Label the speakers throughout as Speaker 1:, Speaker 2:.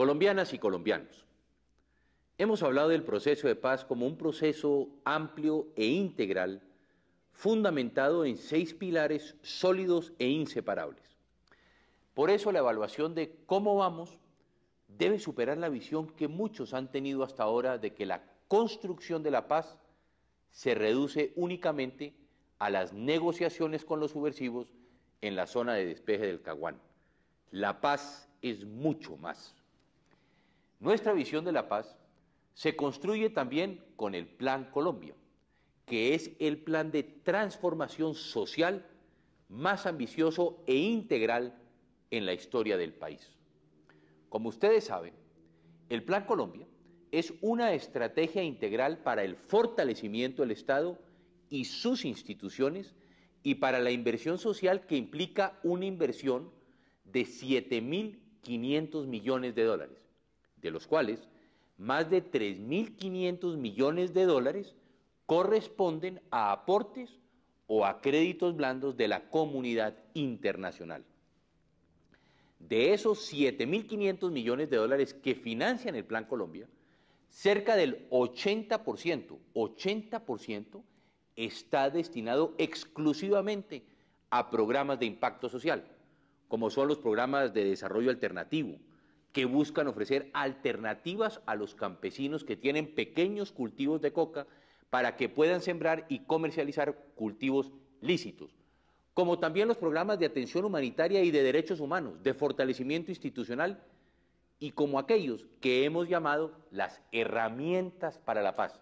Speaker 1: Colombianas y colombianos, hemos hablado del proceso de paz como un proceso amplio e integral, fundamentado en seis pilares sólidos e inseparables. Por eso la evaluación de cómo vamos debe superar la visión que muchos han tenido hasta ahora de que la construcción de la paz se reduce únicamente a las negociaciones con los subversivos en la zona de despeje del Caguán. La paz es mucho más. Nuestra visión de la paz se construye también con el Plan Colombia, que es el plan de transformación social más ambicioso e integral en la historia del país. Como ustedes saben, el Plan Colombia es una estrategia integral para el fortalecimiento del Estado y sus instituciones y para la inversión social que implica una inversión de 7.500 millones de dólares de los cuales más de 3.500 millones de dólares corresponden a aportes o a créditos blandos de la comunidad internacional. De esos 7.500 millones de dólares que financian el Plan Colombia, cerca del 80%, 80% está destinado exclusivamente a programas de impacto social, como son los programas de desarrollo alternativo, que buscan ofrecer alternativas a los campesinos que tienen pequeños cultivos de coca para que puedan sembrar y comercializar cultivos lícitos, como también los programas de atención humanitaria y de derechos humanos, de fortalecimiento institucional, y como aquellos que hemos llamado las herramientas para la paz,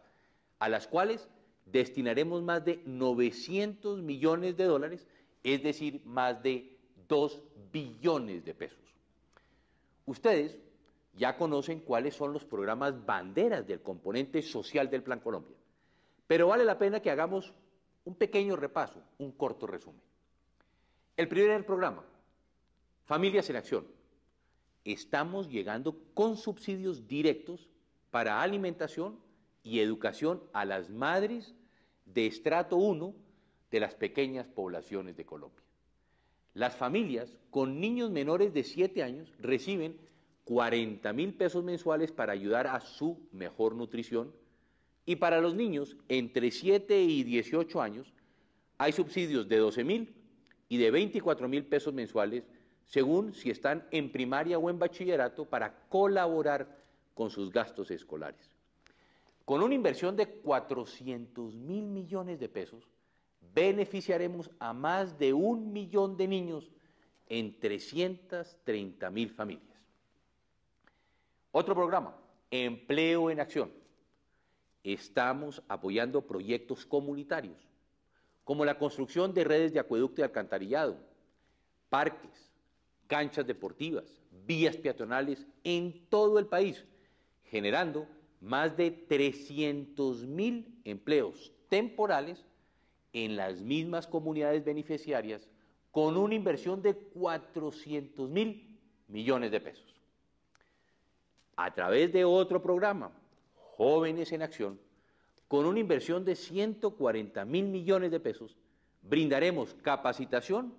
Speaker 1: a las cuales destinaremos más de 900 millones de dólares, es decir, más de 2 billones de pesos. Ustedes ya conocen cuáles son los programas banderas del componente social del Plan Colombia, pero vale la pena que hagamos un pequeño repaso, un corto resumen. El primer programa, Familias en Acción. Estamos llegando con subsidios directos para alimentación y educación a las madres de estrato 1 de las pequeñas poblaciones de Colombia. Las familias con niños menores de 7 años reciben 40 mil pesos mensuales para ayudar a su mejor nutrición y para los niños entre 7 y 18 años hay subsidios de 12 mil y de 24 mil pesos mensuales según si están en primaria o en bachillerato para colaborar con sus gastos escolares. Con una inversión de 400 mil millones de pesos, beneficiaremos a más de un millón de niños en 330 mil familias. Otro programa, Empleo en Acción. Estamos apoyando proyectos comunitarios, como la construcción de redes de acueducto y alcantarillado, parques, canchas deportivas, vías peatonales en todo el país, generando más de 300 mil empleos temporales en las mismas comunidades beneficiarias con una inversión de 400 mil millones de pesos. A través de otro programa, Jóvenes en Acción, con una inversión de 140 mil millones de pesos, brindaremos capacitación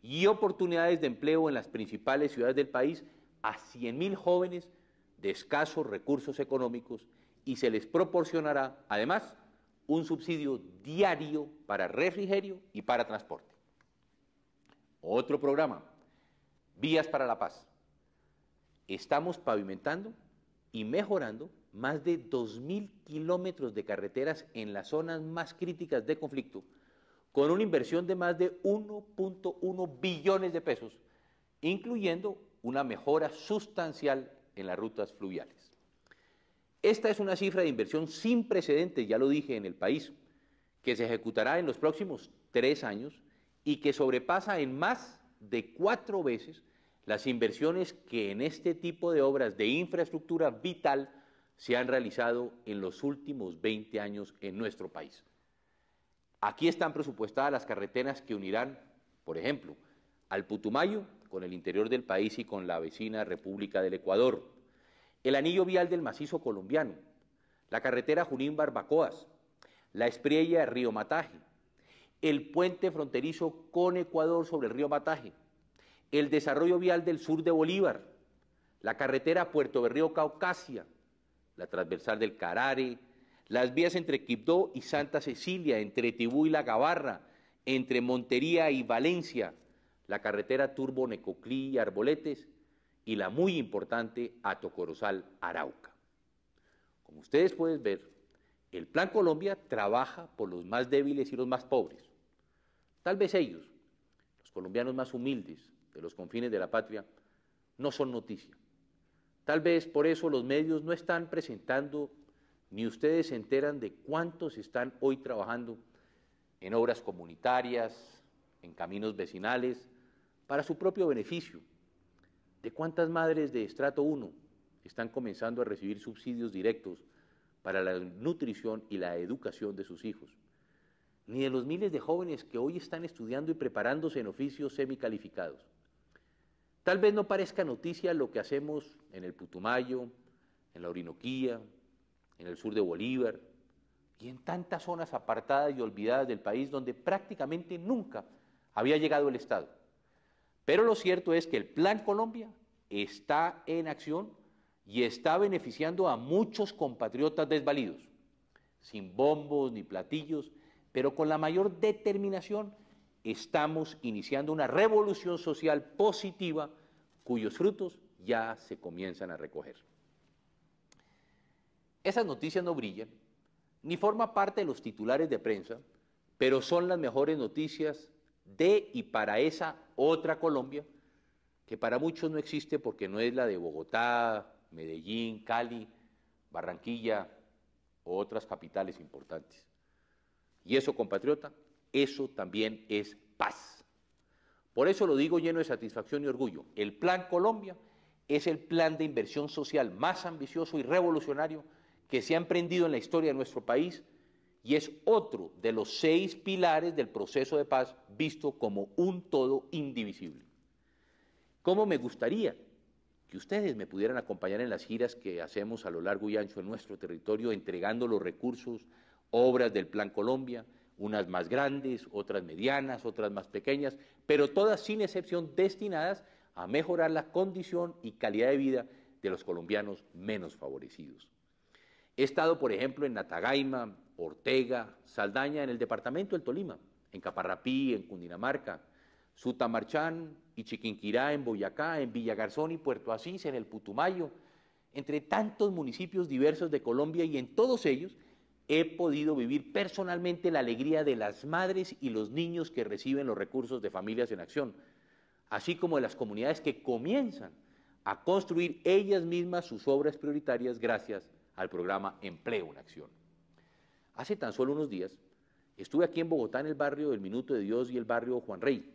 Speaker 1: y oportunidades de empleo en las principales ciudades del país a 100 mil jóvenes de escasos recursos económicos y se les proporcionará, además, un subsidio diario para refrigerio y para transporte. Otro programa, Vías para la Paz. Estamos pavimentando y mejorando más de 2.000 kilómetros de carreteras en las zonas más críticas de conflicto, con una inversión de más de 1.1 billones de pesos, incluyendo una mejora sustancial en las rutas fluviales. Esta es una cifra de inversión sin precedentes, ya lo dije, en el país, que se ejecutará en los próximos tres años y que sobrepasa en más de cuatro veces las inversiones que en este tipo de obras de infraestructura vital se han realizado en los últimos 20 años en nuestro país. Aquí están presupuestadas las carreteras que unirán, por ejemplo, al Putumayo con el interior del país y con la vecina República del Ecuador, el anillo vial del macizo colombiano, la carretera Junín-Barbacoas, la Espriella Río Mataje, el puente fronterizo con Ecuador sobre el río Mataje, el desarrollo vial del sur de Bolívar, la carretera Puerto Berrío Caucasia, la transversal del Carare, las vías entre Quibdó y Santa Cecilia, entre Tibú y La Gavarra, entre Montería y Valencia, la carretera Turbo Necoclí y Arboletes, y la muy importante Atocorozal Arauca. Como ustedes pueden ver, el Plan Colombia trabaja por los más débiles y los más pobres. Tal vez ellos, los colombianos más humildes de los confines de la patria, no son noticia. Tal vez por eso los medios no están presentando, ni ustedes se enteran de cuántos están hoy trabajando en obras comunitarias, en caminos vecinales, para su propio beneficio ¿De cuántas madres de estrato 1 están comenzando a recibir subsidios directos para la nutrición y la educación de sus hijos? Ni de los miles de jóvenes que hoy están estudiando y preparándose en oficios semi calificados. Tal vez no parezca noticia lo que hacemos en el Putumayo, en la Orinoquía, en el sur de Bolívar y en tantas zonas apartadas y olvidadas del país donde prácticamente nunca había llegado el Estado. Pero lo cierto es que el Plan Colombia está en acción y está beneficiando a muchos compatriotas desvalidos, sin bombos ni platillos, pero con la mayor determinación estamos iniciando una revolución social positiva cuyos frutos ya se comienzan a recoger. Esas noticias no brillan, ni forman parte de los titulares de prensa, pero son las mejores noticias de y para esa otra Colombia, que para muchos no existe porque no es la de Bogotá, Medellín, Cali, Barranquilla o otras capitales importantes. Y eso, compatriota, eso también es paz. Por eso lo digo lleno de satisfacción y orgullo. El Plan Colombia es el plan de inversión social más ambicioso y revolucionario que se ha emprendido en la historia de nuestro país y es otro de los seis pilares del proceso de paz visto como un todo indivisible. ¿Cómo me gustaría que ustedes me pudieran acompañar en las giras que hacemos a lo largo y ancho de nuestro territorio, entregando los recursos, obras del Plan Colombia, unas más grandes, otras medianas, otras más pequeñas, pero todas sin excepción destinadas a mejorar la condición y calidad de vida de los colombianos menos favorecidos. He estado, por ejemplo, en Natagaima, Ortega, Saldaña en el departamento del Tolima, en Caparrapí, en Cundinamarca, Sutamarchán y Chiquinquirá en Boyacá, en Villagarzón y Puerto Asís, en el Putumayo, entre tantos municipios diversos de Colombia y en todos ellos he podido vivir personalmente la alegría de las madres y los niños que reciben los recursos de Familias en Acción, así como de las comunidades que comienzan a construir ellas mismas sus obras prioritarias gracias al programa Empleo en Acción. Hace tan solo unos días estuve aquí en Bogotá, en el barrio del Minuto de Dios y el barrio Juan Rey,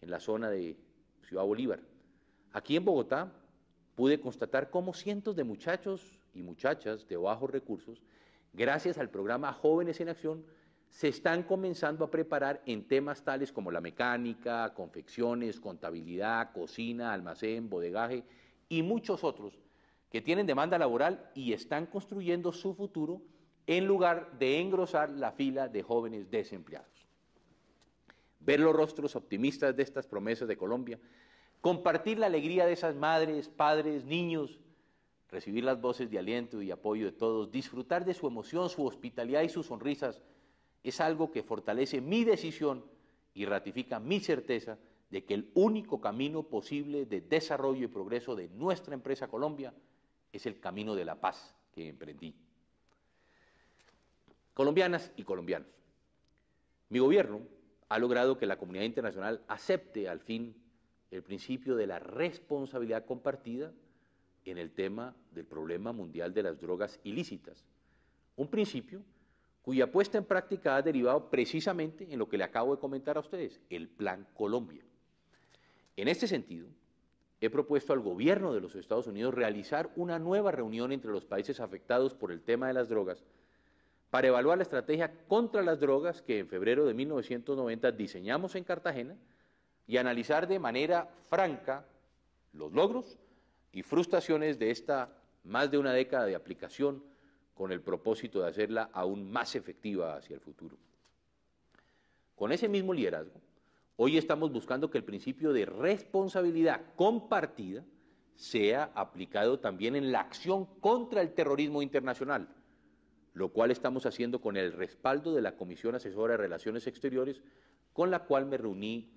Speaker 1: en la zona de Ciudad Bolívar. Aquí en Bogotá pude constatar cómo cientos de muchachos y muchachas de bajos recursos, gracias al programa Jóvenes en Acción, se están comenzando a preparar en temas tales como la mecánica, confecciones, contabilidad, cocina, almacén, bodegaje y muchos otros que tienen demanda laboral y están construyendo su futuro en lugar de engrosar la fila de jóvenes desempleados. Ver los rostros optimistas de estas promesas de Colombia, compartir la alegría de esas madres, padres, niños, recibir las voces de aliento y apoyo de todos, disfrutar de su emoción, su hospitalidad y sus sonrisas, es algo que fortalece mi decisión y ratifica mi certeza de que el único camino posible de desarrollo y progreso de nuestra empresa Colombia es el camino de la paz que emprendí colombianas y colombianos. Mi gobierno ha logrado que la comunidad internacional acepte al fin el principio de la responsabilidad compartida en el tema del problema mundial de las drogas ilícitas, un principio cuya puesta en práctica ha derivado precisamente en lo que le acabo de comentar a ustedes, el Plan Colombia. En este sentido, he propuesto al gobierno de los Estados Unidos realizar una nueva reunión entre los países afectados por el tema de las drogas para evaluar la estrategia contra las drogas que en febrero de 1990 diseñamos en Cartagena y analizar de manera franca los logros y frustraciones de esta más de una década de aplicación con el propósito de hacerla aún más efectiva hacia el futuro. Con ese mismo liderazgo, hoy estamos buscando que el principio de responsabilidad compartida sea aplicado también en la acción contra el terrorismo internacional, lo cual estamos haciendo con el respaldo de la Comisión Asesora de Relaciones Exteriores, con la cual me reuní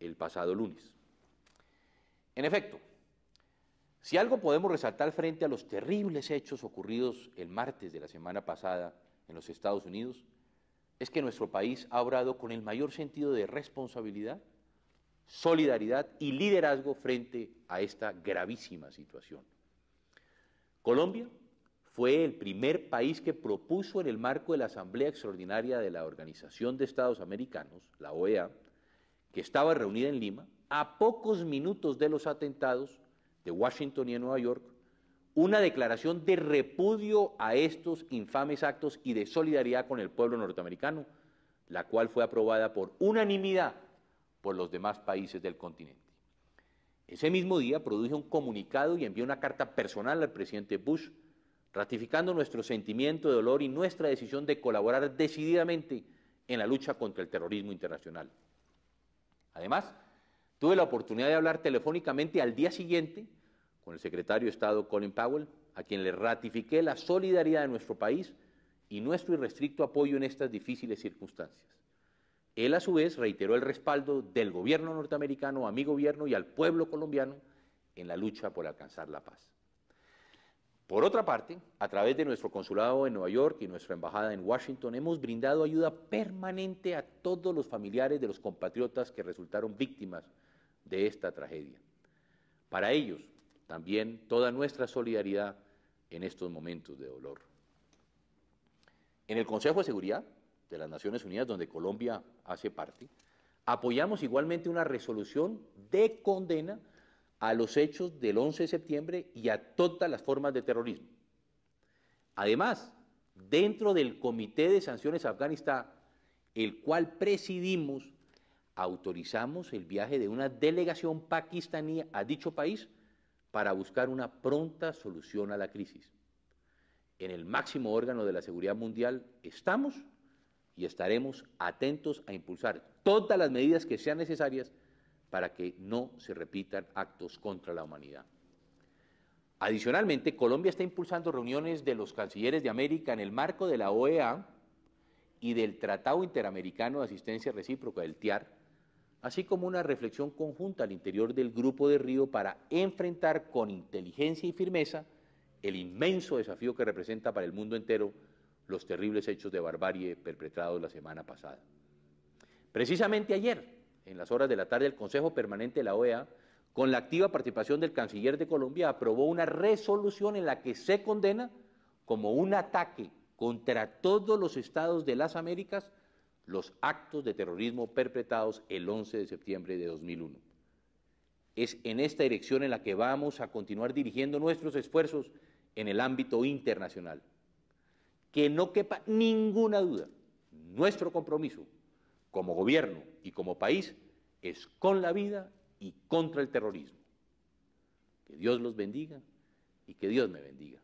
Speaker 1: el pasado lunes. En efecto, si algo podemos resaltar frente a los terribles hechos ocurridos el martes de la semana pasada en los Estados Unidos, es que nuestro país ha obrado con el mayor sentido de responsabilidad, solidaridad y liderazgo frente a esta gravísima situación. Colombia fue el primer país que propuso en el marco de la Asamblea Extraordinaria de la Organización de Estados Americanos, la OEA, que estaba reunida en Lima, a pocos minutos de los atentados de Washington y Nueva York, una declaración de repudio a estos infames actos y de solidaridad con el pueblo norteamericano, la cual fue aprobada por unanimidad por los demás países del continente. Ese mismo día produjo un comunicado y envió una carta personal al presidente Bush ratificando nuestro sentimiento de dolor y nuestra decisión de colaborar decididamente en la lucha contra el terrorismo internacional. Además, tuve la oportunidad de hablar telefónicamente al día siguiente con el secretario de Estado Colin Powell, a quien le ratifiqué la solidaridad de nuestro país y nuestro irrestricto apoyo en estas difíciles circunstancias. Él a su vez reiteró el respaldo del gobierno norteamericano a mi gobierno y al pueblo colombiano en la lucha por alcanzar la paz. Por otra parte, a través de nuestro consulado en Nueva York y nuestra embajada en Washington, hemos brindado ayuda permanente a todos los familiares de los compatriotas que resultaron víctimas de esta tragedia. Para ellos, también toda nuestra solidaridad en estos momentos de dolor. En el Consejo de Seguridad de las Naciones Unidas, donde Colombia hace parte, apoyamos igualmente una resolución de condena a los hechos del 11 de septiembre y a todas las formas de terrorismo. Además, dentro del Comité de Sanciones a Afganistán, el cual presidimos, autorizamos el viaje de una delegación pakistaní a dicho país para buscar una pronta solución a la crisis. En el máximo órgano de la seguridad mundial estamos y estaremos atentos a impulsar todas las medidas que sean necesarias para que no se repitan actos contra la humanidad. Adicionalmente, Colombia está impulsando reuniones de los cancilleres de América en el marco de la OEA y del Tratado Interamericano de Asistencia Recíproca, el TIAR, así como una reflexión conjunta al interior del Grupo de Río para enfrentar con inteligencia y firmeza el inmenso desafío que representa para el mundo entero los terribles hechos de barbarie perpetrados la semana pasada. Precisamente ayer, en las horas de la tarde, el Consejo Permanente de la OEA, con la activa participación del canciller de Colombia, aprobó una resolución en la que se condena como un ataque contra todos los estados de las Américas los actos de terrorismo perpetrados el 11 de septiembre de 2001. Es en esta dirección en la que vamos a continuar dirigiendo nuestros esfuerzos en el ámbito internacional. Que no quepa ninguna duda, nuestro compromiso como gobierno y como país es con la vida y contra el terrorismo. Que Dios los bendiga y que Dios me bendiga.